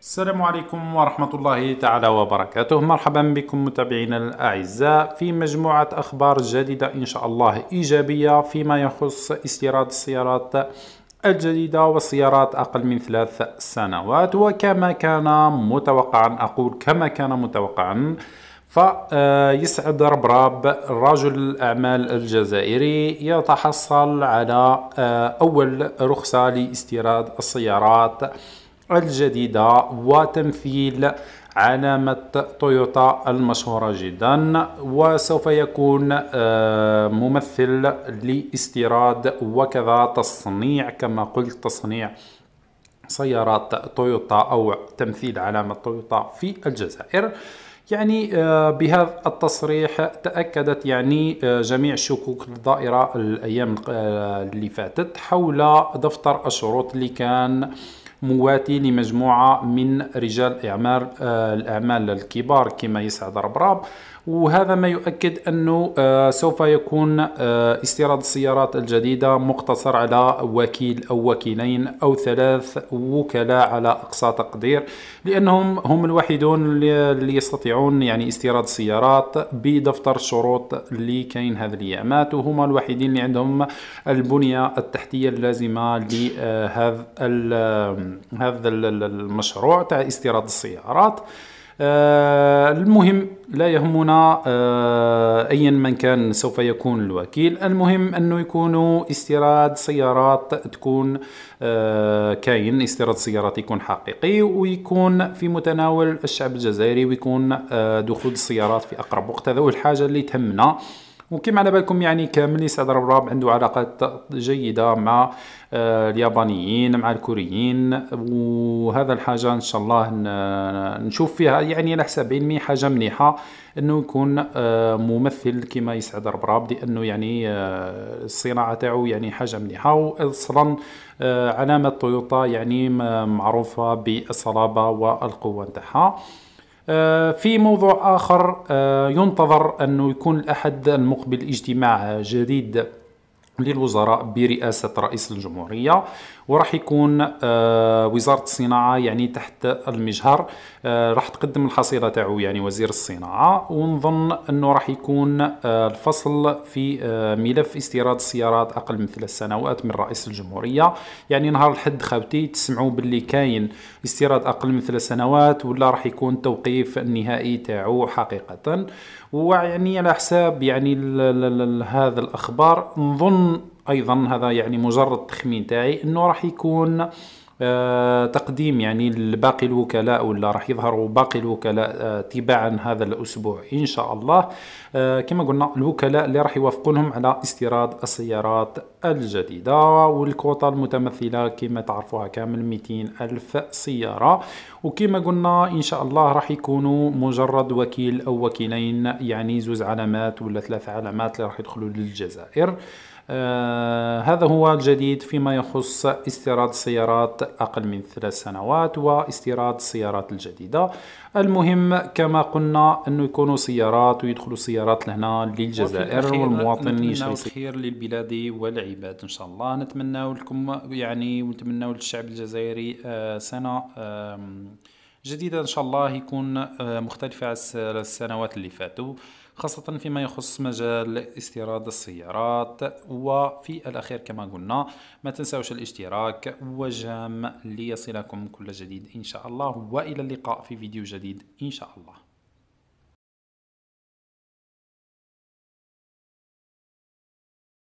السلام عليكم ورحمة الله تعالى وبركاته مرحبا بكم متابعينا الأعزاء في مجموعة أخبار جديدة إن شاء الله إيجابية فيما يخص استيراد السيارات الجديدة والسيارات أقل من ثلاث سنوات وكما كان متوقعا أقول كما كان متوقعا فيسعد ربراب رجل الأعمال الجزائري يتحصل على آه، أول رخصة لاستيراد السيارات الجديدة وتمثيل علامة تويوتا المشهورة جدا وسوف يكون آه، ممثل لاستيراد وكذا تصنيع كما قلت تصنيع سيارات تويوتا أو تمثيل علامة تويوتا في الجزائر يعني آه، بهذا التصريح تأكدت يعني آه، جميع الشكوك الدائرة الأيام اللي فاتت حول دفتر الشروط اللي كان مواتي لمجموعة من رجال إعمال آه، الأعمال الكبار كما يسعد ربراب وهذا ما يؤكد أنه آه، سوف يكون آه، استيراد السيارات الجديدة مقتصر على وكيل أو وكيلين أو ثلاث وكلاء على أقصى تقدير لأنهم هم الوحيدون اللي يستطيعون يعني استيراد السيارات بدفتر الشروط اللي كاين هذه الأيامات وهما الوحيدين اللي عندهم البنية التحتية اللازمة لهذا هذا المشروع تاع استيراد السيارات آه، المهم لا يهمنا آه، ايا من كان سوف يكون الوكيل المهم انه يكونوا استيراد سيارات تكون آه، كاين استيراد سيارات يكون حقيقي ويكون في متناول الشعب الجزائري ويكون دخول السيارات في اقرب وقت هذا هو الحاجه اللي تهمنا وكما على بالكم يعني كامل يسعد الرباب عنده علاقات جيده مع آه، اليابانيين مع الكوريين وهذا الحاجه ان شاء الله نشوف فيها يعني على حساب علمي حاجه مليحه انه يكون آه، ممثل كما يسعد الرباب لانه يعني آه، الصناعه تاعو يعني حاجه مليحه واصلا علامه تويوتا يعني معروفه بالصلابه والقوه تاعها آه، في موضوع آخر آه، ينتظر أنه يكون الأحد المقبل اجتماع جديد للوزراء برئاسة رئيس الجمهورية وراح يكون آه، وزاره الصناعه يعني تحت المجهر آه، راح تقدم الحصيله تاعو يعني وزير الصناعه ونظن انه راح يكون آه، الفصل في ملف استيراد السيارات اقل من ثلاث سنوات من رئيس الجمهوريه يعني نهار الحد خاوتي تسمعوا باللي كاين استيراد اقل من ثلاث سنوات ولا راح يكون توقيف النهائي تاعو حقيقه ويعني على حساب يعني هذا الاخبار نظن ايضا هذا يعني مجرد تخمين تاعي انه راح يكون آه تقديم يعني لباقي الوكلاء ولا راح يظهروا باقي الوكلاء آه، تباعا هذا الاسبوع ان شاء الله آه كما قلنا الوكلاء اللي راح يوافقونهم على استيراد السيارات الجديده والكوطة المتمثله كما تعرفوها كامل 200 الف سياره وكما قلنا ان شاء الله راح يكونوا مجرد وكيل او وكيلين يعني زوز علامات ولا ثلاث علامات اللي راح يدخلوا للجزائر آه، هذا هو الجديد فيما يخص استيراد السيارات أقل من ثلاث سنوات واستيراد السيارات الجديدة المهم كما قلنا أنه يكونوا سيارات ويدخلوا سيارات لهنا للجزائر والمواطن يشري الخير للبلاد والعباد إن شاء الله نتمنى لكم يعني ونتمنى للشعب الجزائري آه، سنة جديده ان شاء الله يكون آه، مختلفه عن السنوات اللي فاتوا خاصة فيما يخص مجال استيراد السيارات وفي الأخير كما قلنا ما تنسوش الاشتراك وجام ليصلكم كل جديد إن شاء الله وإلى اللقاء في فيديو جديد إن شاء الله